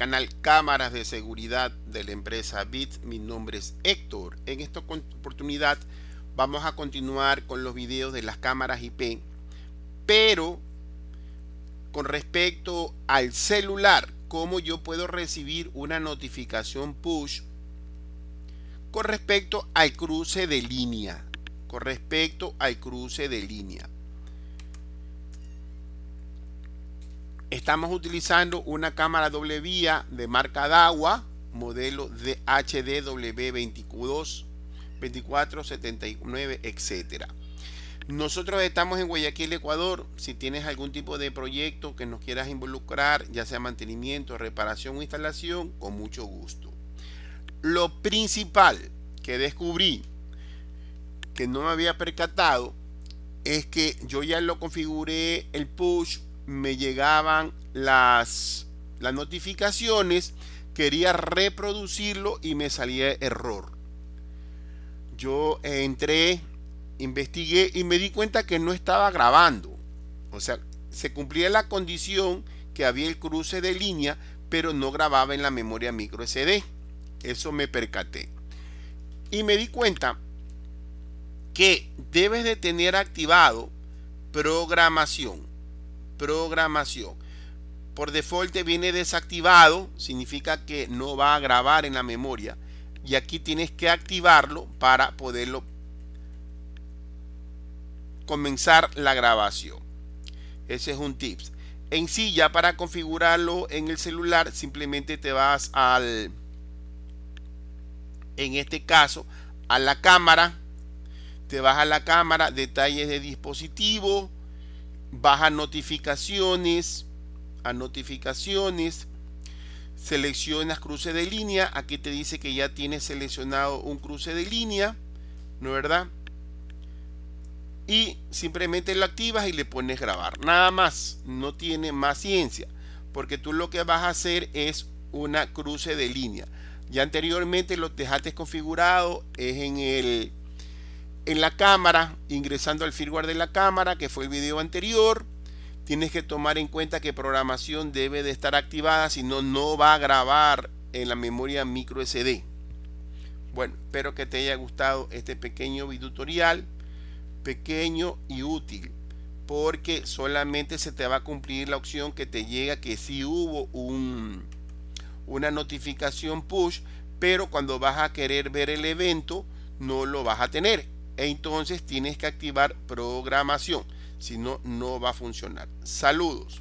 canal Cámaras de Seguridad de la empresa BIT. Mi nombre es Héctor. En esta oportunidad vamos a continuar con los videos de las cámaras IP, pero con respecto al celular, cómo yo puedo recibir una notificación push con respecto al cruce de línea, con respecto al cruce de línea. Estamos utilizando una cámara doble vía de marca DAWA, modelo dhdw hdw 2479, etc. Nosotros estamos en Guayaquil, Ecuador. Si tienes algún tipo de proyecto que nos quieras involucrar, ya sea mantenimiento, reparación o instalación, con mucho gusto. Lo principal que descubrí, que no me había percatado, es que yo ya lo configuré el push me llegaban las, las notificaciones, quería reproducirlo y me salía error. Yo eh, entré, investigué y me di cuenta que no estaba grabando. O sea, se cumplía la condición que había el cruce de línea, pero no grababa en la memoria micro SD. Eso me percaté. Y me di cuenta que debes de tener activado programación programación. Por default viene desactivado, significa que no va a grabar en la memoria. Y aquí tienes que activarlo para poderlo comenzar la grabación. Ese es un tips. En sí, ya para configurarlo en el celular, simplemente te vas al, en este caso, a la cámara. Te vas a la cámara, detalles de dispositivo Baja notificaciones, a notificaciones, seleccionas cruce de línea, aquí te dice que ya tienes seleccionado un cruce de línea, ¿no verdad? Y simplemente lo activas y le pones grabar, nada más, no tiene más ciencia, porque tú lo que vas a hacer es una cruce de línea. Ya anteriormente lo dejaste configurado, es en el en la cámara, ingresando al firmware de la cámara, que fue el video anterior, tienes que tomar en cuenta que programación debe de estar activada, si no, no va a grabar en la memoria micro SD. Bueno, espero que te haya gustado este pequeño video tutorial, pequeño y útil, porque solamente se te va a cumplir la opción que te llega que si hubo una notificación push, pero cuando vas a querer ver el evento, no lo vas a tener entonces tienes que activar programación, si no, no va a funcionar. Saludos.